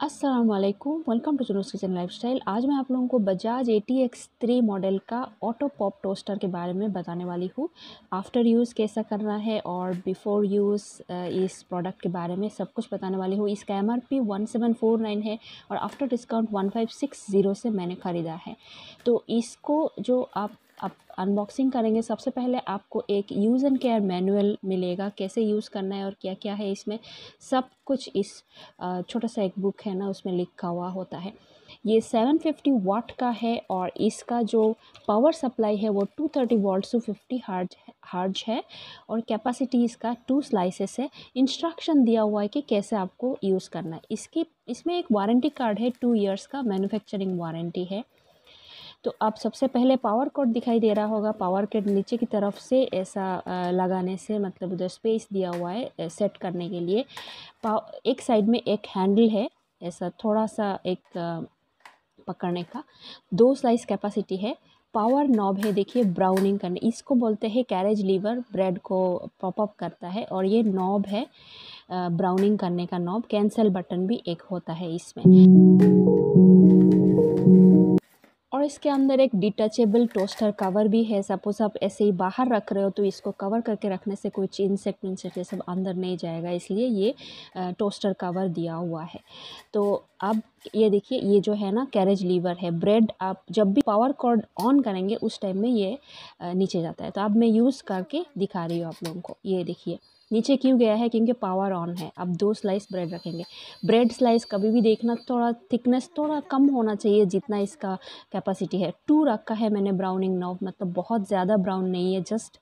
Aslam welcome to Chunu's kitchen lifestyle आज मैं आप लोगों को Bajaj A T X three model का ऑटो पॉप टोस्टर के बारे में बताने वाली हूँ आफ्टर यूज़ कैसा करना है और बिफ़ोर यूज़ इस प्रोडक्ट के बारे में सब कुछ बताने वाली हूँ इसका M R P one seven four nine है और after discount one five six zero से मैंने ख़रीदा है तो इसको जो आप अनबॉक्सिंग करेंगे सबसे पहले आपको एक यूज़ एंड केयर मैनुअल मिलेगा कैसे यूज़ करना है और क्या क्या है इसमें सब कुछ इस छोटा सा एक बुक है ना उसमें लिखा हुआ होता है ये 750 वाट का है और इसका जो पावर सप्लाई है वो 230 thirty watt two fifty hertz hertz है और कैपेसिटी इसका टू स्लाइसेस है इंस्ट्रक्शन दिया हुआ है कि कैसे आपको यूज़ करना है इसकी इसमें एक वारंटी कार्ड है टू इयर्स का मैन्युफैक्चरिंग वारंटी है तो आप सबसे पहले पावर कोड दिखाई दे रहा होगा पावर कोड नीचे की तरफ से ऐसा लगाने से मतलब उधर स्पेस दिया हुआ है सेट करने के लिए एक साइड में एक हैंडल है ऐसा थोड़ा सा एक पकड़ने का दो स्लाइस कैपेसिटी है पावर नॉब है देखिए ब्राउनिंग करने इसको बोलते हैं कैरेज लीवर ब्रेड को पॉपअप करता है और ये नॉब है ब्राउनिंग करने का नॉब कैंसिल बटन भी एक होता है इसमें इसके अंदर एक डिटेचेबल टोस्टर कवर भी है सपोज़ आप ऐसे ही बाहर रख रहे हो तो इसको कवर करके रखने से कुछ इंसेक्ट इंसेक्ट ये सब अंदर नहीं जाएगा इसलिए ये टोस्टर कवर दिया हुआ है तो अब ये देखिए ये जो है ना कैरेज लीवर है ब्रेड आप जब भी पावर कॉर्ड ऑन करेंगे उस टाइम में ये नीचे जाता है तो अब मैं यूज़ करके दिखा रही हूँ आप लोगों को ये देखिए नीचे क्यों गया है क्योंकि पावर ऑन है अब दो स्लाइस ब्रेड रखेंगे ब्रेड स्लाइस कभी भी देखना थोड़ा थिकनेस थोड़ा कम होना चाहिए जितना इसका कैपेसिटी है टू रखा है मैंने ब्राउनिंग नॉव मतलब बहुत ज़्यादा ब्राउन नहीं है जस्ट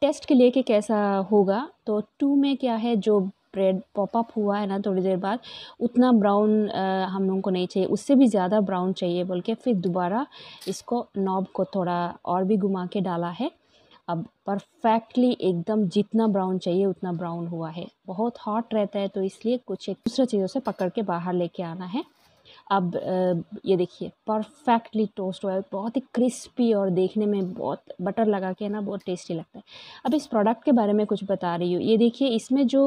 टेस्ट के लिए कि कैसा होगा तो टू में क्या है जो स्प्रेड पॉपअप हुआ है ना थोड़ी देर बाद उतना ब्राउन हम लोगों को नहीं चाहिए उससे भी ज़्यादा ब्राउन चाहिए बोल के फिर दोबारा इसको नॉब को थोड़ा और भी घुमा के डाला है अब परफेक्टली एकदम जितना ब्राउन चाहिए उतना ब्राउन हुआ है बहुत हॉट रहता है तो इसलिए कुछ एक दूसरे चीज़ों से पकड़ के बाहर लेके आना है अब ये देखिए परफेक्टली टोस्ट हुआ है बहुत ही क्रिस्पी और देखने में बहुत बटर लगा के ना बहुत टेस्टी लगता है अब इस प्रोडक्ट के बारे में कुछ बता रही हूँ ये देखिए इसमें जो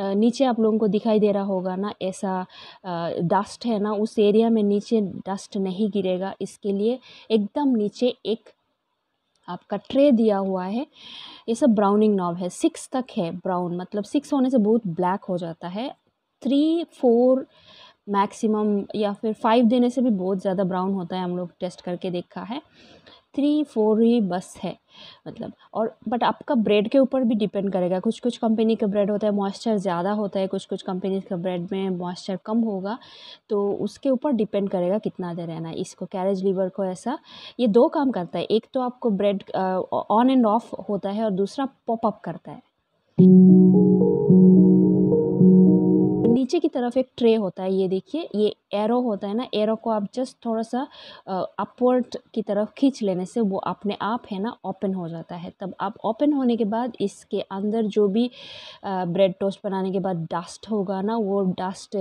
नीचे आप लोगों को दिखाई दे रहा होगा ना ऐसा डस्ट है ना उस एरिया में नीचे डस्ट नहीं गिरेगा इसके लिए एकदम नीचे एक आपका ट्रे दिया हुआ है ये सब ब्राउनिंग नॉब है सिक्स तक है ब्राउन मतलब सिक्स होने से बहुत ब्लैक हो जाता है थ्री फोर मैक्सिमम या फिर फाइव देने से भी बहुत ज़्यादा ब्राउन होता है हम लोग टेस्ट करके देखा है थ्री फोर ही बस है मतलब और बट आपका ब्रेड के ऊपर भी डिपेंड करेगा कुछ कुछ कंपनी का ब्रेड होता है मॉइस्चर ज़्यादा होता है कुछ कुछ कंपनी का ब्रेड में मॉइस्चर कम होगा तो उसके ऊपर डिपेंड करेगा कितना देर रहना है इसको कैरेज लीवर को ऐसा ये दो काम करता है एक तो आपको ब्रेड ऑन एंड ऑफ होता है और दूसरा पॉपअप करता है नीचे की तरफ एक ट्रे होता है ये देखिए ये एरो होता है ना एरो को आप जस्ट थोड़ा सा अपवर्ड की तरफ खींच लेने से वो अपने आप है ना ओपन हो जाता है तब आप ओपन होने के बाद इसके अंदर जो भी ब्रेड टोस्ट बनाने के बाद डस्ट होगा ना वो डस्ट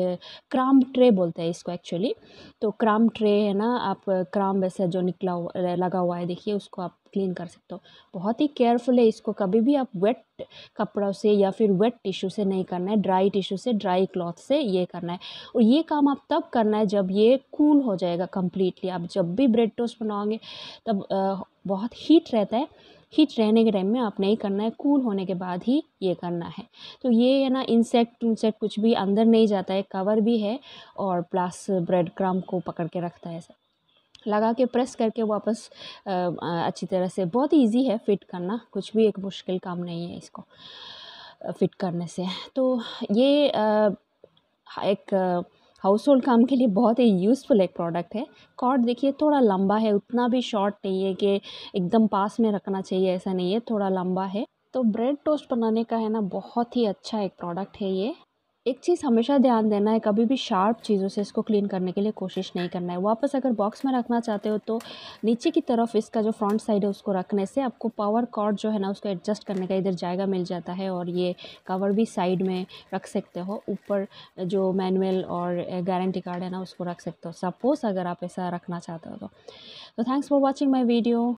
क्राम ट्रे बोलते हैं इसको एक्चुअली तो क्राम ट्रे है ना आप क्राम वैसा जो निकला लगा हुआ है देखिए उसको आप क्लीन कर सकते हो बहुत ही केयरफुल है इसको कभी भी आप वेट कपड़ों से या फिर वेट टिश्यू से नहीं करना है ड्राई टिश्यू से ड्राई क्लॉथ से ये करना है और ये काम आप तब करना है जब ये कूल हो जाएगा कम्प्लीटली आप जब भी ब्रेड टोस्ट बनाओगे तब बहुत हीट रहता है हीट रहने के टाइम में आप नहीं करना है कूल होने के बाद ही ये करना है तो ये है ना इंसेक्ट उन्सेक्ट कुछ भी अंदर नहीं जाता है कवर भी है और प्लस ब्रेड क्रम को पकड़ के रखता है सब लगा के प्रेस करके वापस अच्छी तरह से बहुत ईज़ी है फ़िट करना कुछ भी एक मुश्किल काम नहीं है इसको फ़िट करने से तो ये एक हाउस होल्ड काम के लिए बहुत ही यूज़फुल एक प्रोडक्ट है कॉर्ड देखिए थोड़ा लंबा है उतना भी शॉर्ट नहीं है कि एकदम पास में रखना चाहिए ऐसा नहीं है थोड़ा लंबा है तो ब्रेड टोस्ट बनाने का है ना बहुत ही अच्छा एक प्रोडक्ट है ये एक चीज़ हमेशा ध्यान देना है कभी भी शार्प चीज़ों से इसको क्लीन करने के लिए कोशिश नहीं करना है वापस अगर बॉक्स में रखना चाहते हो तो नीचे की तरफ इसका जो फ्रंट साइड है उसको रखने से आपको पावर कॉर्ड जो है ना उसको एडजस्ट करने का इधर जाएगा मिल जाता है और ये कवर भी साइड में रख सकते हो ऊपर जो मैनुअल और गारंटी कार्ड है ना उसको रख सकते हो सपोज़ अगर आप ऐसा रखना चाहते हो तो, तो thanks for watching my video